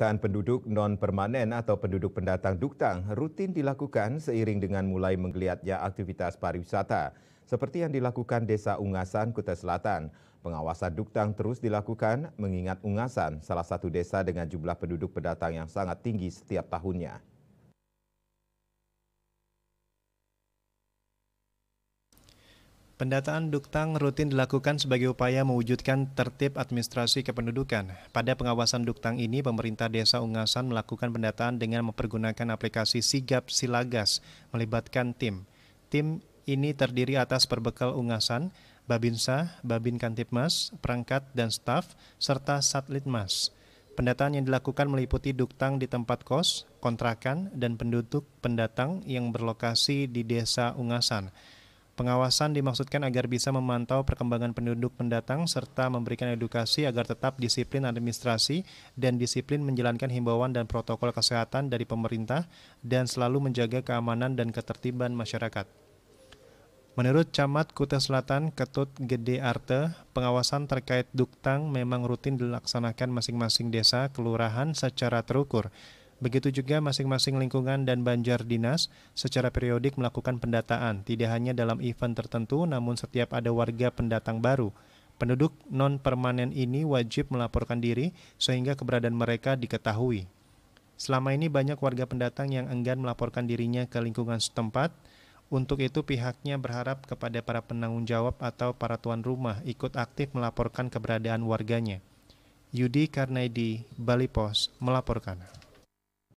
Pendataan penduduk non-permanen atau penduduk pendatang duktang rutin dilakukan seiring dengan mulai menggeliatnya aktivitas pariwisata, seperti yang dilakukan Desa Ungasan, Kutai Selatan. Pengawasan duktang terus dilakukan mengingat Ungasan, salah satu desa dengan jumlah penduduk pendatang yang sangat tinggi setiap tahunnya. Pendataan duktang rutin dilakukan sebagai upaya mewujudkan tertib administrasi kependudukan. Pada pengawasan duktang ini, pemerintah desa Ungasan melakukan pendataan dengan mempergunakan aplikasi Sigap Silagas, melibatkan tim. Tim ini terdiri atas perbekal Ungasan, Babinsa, Babin Kantipmas, perangkat dan staf, serta Satlitmas. Pendataan yang dilakukan meliputi duktang di tempat kos, kontrakan, dan penduduk pendatang yang berlokasi di desa Ungasan. Pengawasan dimaksudkan agar bisa memantau perkembangan penduduk pendatang serta memberikan edukasi agar tetap disiplin administrasi dan disiplin menjalankan himbauan dan protokol kesehatan dari pemerintah dan selalu menjaga keamanan dan ketertiban masyarakat. Menurut Camat Kuta Selatan Ketut Gede Arte, pengawasan terkait duktang memang rutin dilaksanakan masing-masing desa kelurahan secara terukur Begitu juga masing-masing lingkungan dan banjar dinas secara periodik melakukan pendataan, tidak hanya dalam event tertentu namun setiap ada warga pendatang baru. Penduduk non-permanen ini wajib melaporkan diri sehingga keberadaan mereka diketahui. Selama ini banyak warga pendatang yang enggan melaporkan dirinya ke lingkungan setempat. Untuk itu pihaknya berharap kepada para penanggung jawab atau para tuan rumah ikut aktif melaporkan keberadaan warganya. Yudi Karnaidi, Bali Pos, melaporkan.